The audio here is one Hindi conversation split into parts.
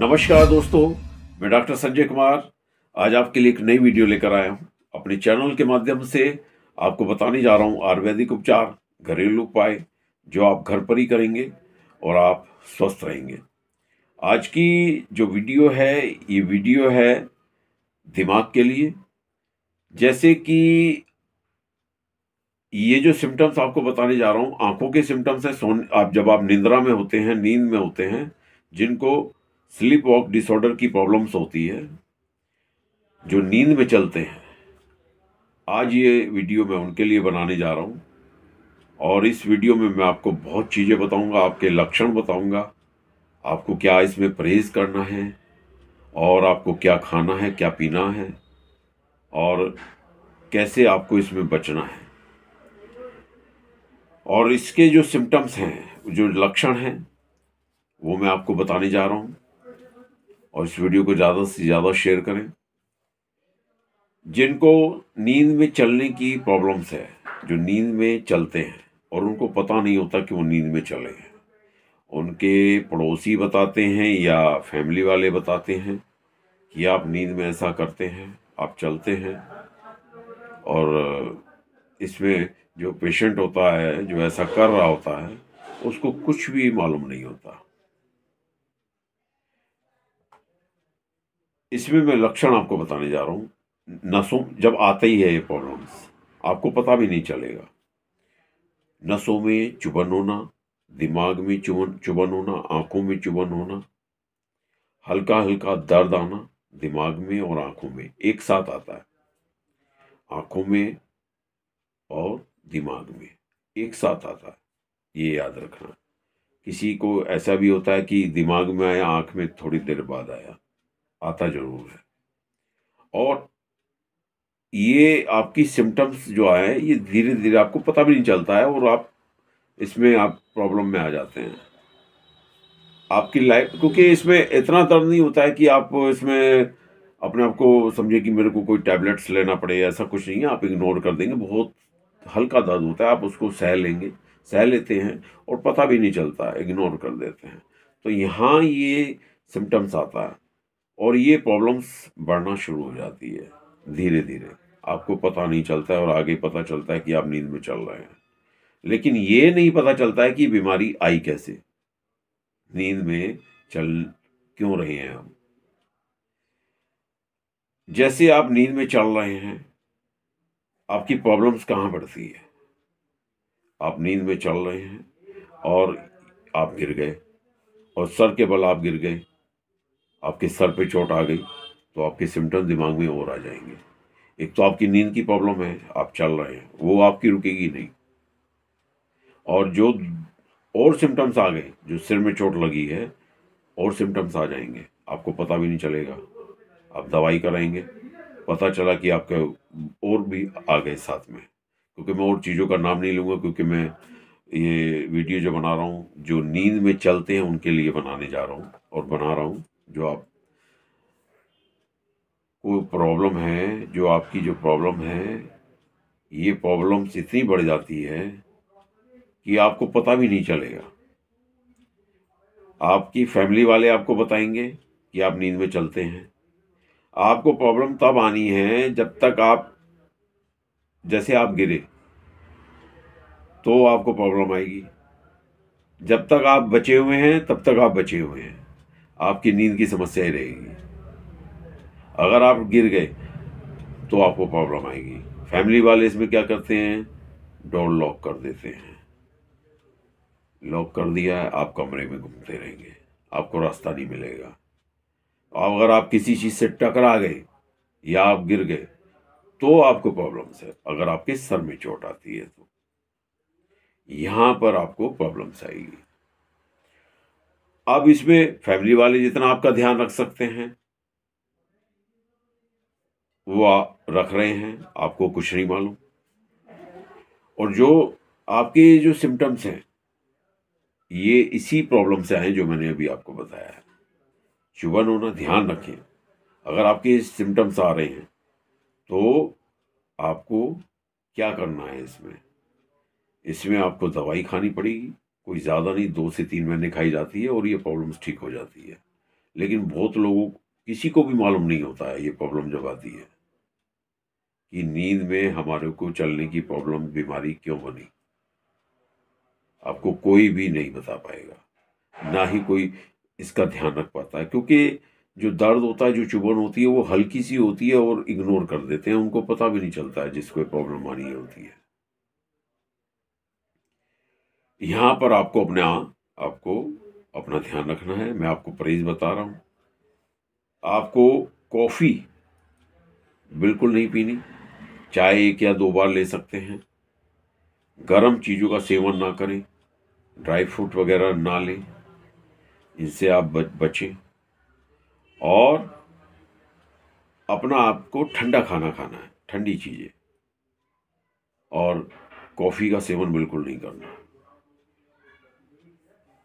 नमस्कार दोस्तों मैं डॉक्टर संजय कुमार आज आपके लिए एक नई वीडियो लेकर आया हूँ अपने चैनल के माध्यम से आपको बताने जा रहा हूँ आयुर्वेदिक उपचार घरेलू उपाय जो आप घर पर ही करेंगे और आप स्वस्थ रहेंगे आज की जो वीडियो है ये वीडियो है दिमाग के लिए जैसे कि ये जो सिम्टम्स आपको बताने जा रहा हूँ आंखों के सिम्टम्स हैं सोने आप जब आप निंद्रा में होते हैं नींद में होते हैं जिनको स्लिप वॉक डिसऑर्डर की प्रॉब्लम्स होती है जो नींद में चलते हैं आज ये वीडियो मैं उनके लिए बनाने जा रहा हूँ और इस वीडियो में मैं आपको बहुत चीज़ें बताऊंगा आपके लक्षण बताऊंगा आपको क्या इसमें परहेज करना है और आपको क्या खाना है क्या पीना है और कैसे आपको इसमें बचना है और इसके जो सिम्टम्स हैं जो लक्षण हैं वो मैं आपको बताने जा रहा हूँ और इस वीडियो को ज़्यादा से ज़्यादा शेयर करें जिनको नींद में चलने की प्रॉब्लम्स है जो नींद में चलते हैं और उनको पता नहीं होता कि वो नींद में चले हैं उनके पड़ोसी बताते हैं या फैमिली वाले बताते हैं कि आप नींद में ऐसा करते हैं आप चलते हैं और इसमें जो पेशेंट होता है जो ऐसा कर रहा होता है उसको कुछ भी मालूम नहीं होता इसमें मैं लक्षण आपको बताने जा रहा हूँ नसों जब आता ही है ये प्रॉब्लम्स आपको पता भी नहीं चलेगा नसों में चुभन होना दिमाग में चुभन चुभन होना आंखों में चुभन होना हल्का हल्का दर्द आना दिमाग में और आंखों में एक साथ आता है आंखों में और दिमाग में एक साथ आता है ये याद रखना किसी को ऐसा भी होता है कि दिमाग में आया आंख में थोड़ी देर बाद आया आता जरूर है और ये आपकी सिम्टम्स जो आए ये धीरे धीरे आपको पता भी नहीं चलता है और आप इसमें आप प्रॉब्लम में आ जाते हैं आपकी लाइफ क्योंकि इसमें इतना दर्द नहीं होता है कि आप इसमें अपने आप को समझे कि मेरे को कोई टैबलेट्स लेना पड़े ऐसा कुछ नहीं है आप इग्नोर कर देंगे बहुत हल्का दर्द होता है आप उसको सह लेंगे सह लेते हैं और पता भी नहीं चलता इग्नोर कर देते हैं तो यहाँ ये सिम्टम्स आता है और ये प्रॉब्लम्स बढ़ना शुरू हो जाती है धीरे धीरे आपको पता नहीं चलता है और आगे पता चलता है कि आप नींद में चल रहे हैं लेकिन ये नहीं पता चलता है कि बीमारी आई कैसे नींद में चल क्यों रहे हैं हम जैसे आप नींद में चल रहे हैं आपकी प्रॉब्लम्स कहाँ बढ़ती है आप नींद में चल रहे हैं और आप गिर गए और सर के बल आप गिर गए आपके सर पे चोट आ गई तो आपके सिम्टम दिमाग में और आ जाएंगे एक तो आपकी नींद की प्रॉब्लम है आप चल रहे हैं वो आपकी रुकेगी नहीं और जो और सिम्टम्स आ गए जो सिर में चोट लगी है और सिम्टम्स आ जाएंगे आपको पता भी नहीं चलेगा आप दवाई कराएंगे पता चला कि आपके और भी आ गए साथ में क्योंकि मैं और चीज़ों का नाम नहीं लूँगा क्योंकि मैं ये वीडियो जो बना रहा हूँ जो नींद में चलते हैं उनके लिए बनाने जा रहा हूँ और बना रहा हूँ जो आप को प्रॉब्लम है जो आपकी जो प्रॉब्लम है ये प्रॉब्लम्स इतनी बढ़ जाती है कि आपको पता भी नहीं चलेगा आपकी फैमिली वाले आपको बताएंगे कि आप नींद में चलते हैं आपको प्रॉब्लम तब आनी है जब तक आप जैसे आप गिरे तो आपको प्रॉब्लम आएगी जब तक आप बचे हुए हैं तब तक आप बचे हुए हैं आपकी नींद की समस्या ही रहेगी अगर आप गिर गए तो आपको प्रॉब्लम आएगी फैमिली वाले इसमें क्या करते हैं डोर लॉक कर देते हैं लॉक कर दिया है आप कमरे में घूमते रहेंगे आपको रास्ता नहीं मिलेगा और अगर आप किसी चीज़ से टकरा गए या आप गिर गए तो आपको प्रॉब्लम्स है अगर आपके सर में चोट आती है तो यहाँ पर आपको प्रॉब्लम्स आएगी अब इसमें फैमिली वाले जितना आपका ध्यान रख सकते हैं वो रख रहे हैं आपको कुछ नहीं मालूम और जो आपके जो सिम्टम्स हैं ये इसी प्रॉब्लम से आए जो मैंने अभी आपको बताया है चुभन होना ध्यान रखें अगर आपके सिम्टम्स आ रहे हैं तो आपको क्या करना है इसमें इसमें आपको दवाई खानी पड़ेगी कोई ज़्यादा नहीं दो से तीन महीने खाई जाती है और ये प्रॉब्लम्स ठीक हो जाती है लेकिन बहुत लोगों किसी को भी मालूम नहीं होता है ये प्रॉब्लम जब आती है कि नींद में हमारे को चलने की प्रॉब्लम बीमारी क्यों बनी आपको कोई भी नहीं बता पाएगा ना ही कोई इसका ध्यान रख पाता है क्योंकि जो दर्द होता है जो चुभन होती है वो हल्की सी होती है और इग्नोर कर देते हैं उनको पता भी नहीं चलता है जिसको प्रॉब्लम आनी होती है यहाँ पर आपको अपने आपको अपना ध्यान रखना है मैं आपको परहेज बता रहा हूँ आपको कॉफ़ी बिल्कुल नहीं पीनी चाय एक या दो बार ले सकते हैं गर्म चीज़ों का सेवन ना करें ड्राई फ्रूट वगैरह ना लें इनसे आप बच बचें और अपना आपको ठंडा खाना खाना है ठंडी चीज़ें और कॉफ़ी का सेवन बिल्कुल नहीं करना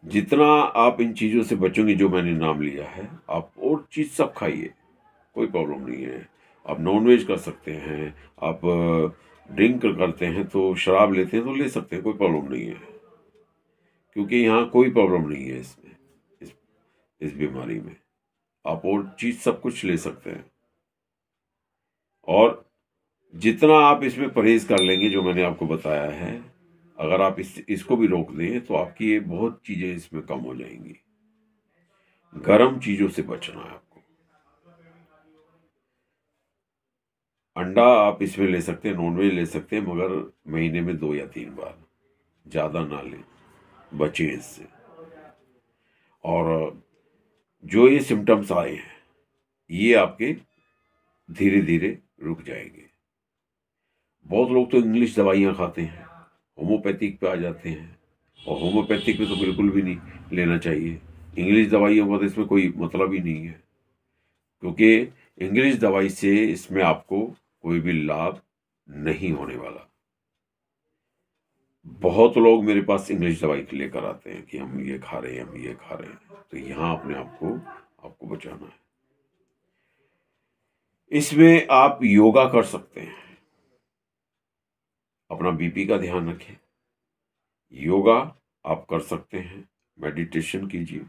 जितना आप इन चीज़ों से बचोगे जो मैंने नाम लिया है आप और चीज़ सब खाइए कोई प्रॉब्लम नहीं है आप नॉनवेज कर सकते हैं आप ड्रिंक करते हैं तो शराब लेते हैं तो ले सकते हैं कोई प्रॉब्लम नहीं है क्योंकि यहाँ कोई प्रॉब्लम नहीं है इसमें इस इस बीमारी में आप और चीज़ सब कुछ ले सकते हैं और जितना आप इसमें परहेज कर लेंगे जो मैंने आपको बताया है अगर आप इस इसको भी रोक दें तो आपकी ये बहुत चीज़ें इसमें कम हो जाएंगी गर्म चीज़ों से बचना है आपको अंडा आप इसमें ले सकते हैं नॉनवेज ले सकते हैं मगर महीने में दो या तीन बार ज़्यादा ना लें बचें इससे और जो ये सिम्टम्स आए हैं ये आपके धीरे धीरे रुक जाएंगे बहुत लोग तो इंग्लिश दवाइयाँ खाते हैं होम्योपैथिक पे आ जाते हैं और होम्योपैथिक में तो बिल्कुल भी नहीं लेना चाहिए इंग्लिश दवाइयों का तो इसमें कोई मतलब ही नहीं है क्योंकि इंग्लिश दवाई से इसमें आपको कोई भी लाभ नहीं होने वाला बहुत लोग मेरे पास इंग्लिश दवाई लेकर आते हैं कि हम ये खा रहे हैं हम ये खा रहे हैं तो यहाँ अपने आप को आपको बचाना है इसमें आप योगा कर सकते हैं अपना बीपी का ध्यान रखें योगा आप कर सकते हैं मेडिटेशन कीजिए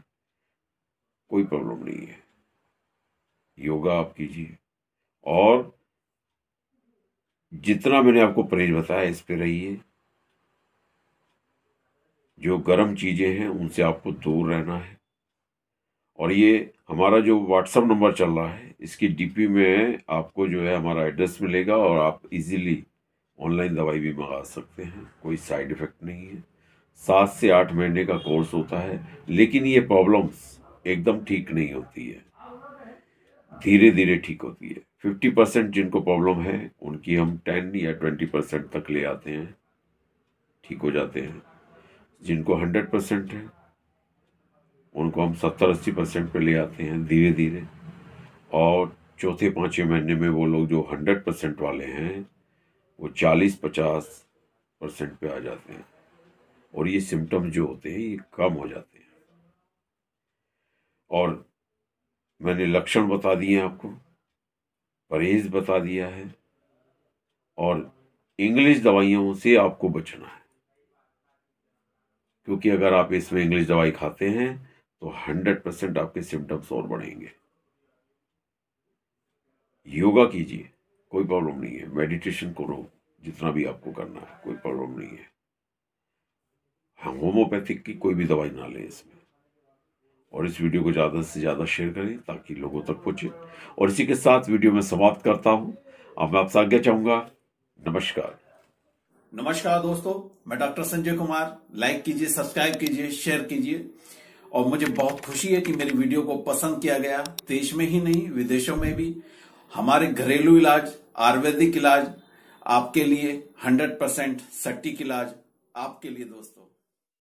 कोई प्रॉब्लम नहीं है योगा आप कीजिए और जितना मैंने आपको परहेज बताया इस पे रहिए जो गर्म चीज़ें हैं उनसे आपको दूर रहना है और ये हमारा जो व्हाट्सअप नंबर चल रहा है इसकी डीपी में आपको जो है हमारा एड्रेस मिलेगा और आप इजीली ऑनलाइन दवाई भी मंगा सकते हैं कोई साइड इफ़ेक्ट नहीं है सात से आठ महीने का कोर्स होता है लेकिन ये प्रॉब्लम्स एकदम ठीक नहीं होती है धीरे धीरे ठीक होती है फिफ्टी परसेंट जिनको प्रॉब्लम है उनकी हम टेन या ट्वेंटी परसेंट तक ले आते हैं ठीक हो जाते हैं जिनको हंड्रेड परसेंट है उनको हम सत्तर अस्सी परसेंट पर ले आते हैं धीरे धीरे और चौथे पाँचवें महीने में वो लोग जो हंड्रेड परसेंट वाले हैं वो चालीस पचास परसेंट पे आ जाते हैं और ये सिम्टम जो होते हैं ये कम हो जाते हैं और मैंने लक्षण बता दिए आपको परहेज बता दिया है और इंग्लिश दवाइयों से आपको बचना है क्योंकि अगर आप इसमें इंग्लिश दवाई खाते हैं तो हंड्रेड परसेंट आपके सिम्टम्स और बढ़ेंगे योगा कीजिए कोई प्रॉब्लम नहीं है मेडिटेशन करो जितना भी आपको करना है कोई प्रॉब्लम नहीं है हम होम्योपैथिक की कोई भी दवाई ना लें इसमें और इस वीडियो को ज़्यादा से ज़्यादा शेयर करें ताकि लोगों तक पहुँचे और इसी के साथ वीडियो में समाप्त करता हूँ अब मैं आपसे आज्ञा चाहूँगा नमस्कार नमस्कार दोस्तों मैं डॉक्टर संजय कुमार लाइक कीजिए सब्सक्राइब कीजिए शेयर कीजिए और मुझे बहुत खुशी है कि मेरी वीडियो को पसंद किया गया देश में ही नहीं विदेशों में भी हमारे घरेलू इलाज आयुर्वेदिक इलाज आपके लिए 100 परसेंट सटीक इलाज आपके लिए दोस्तों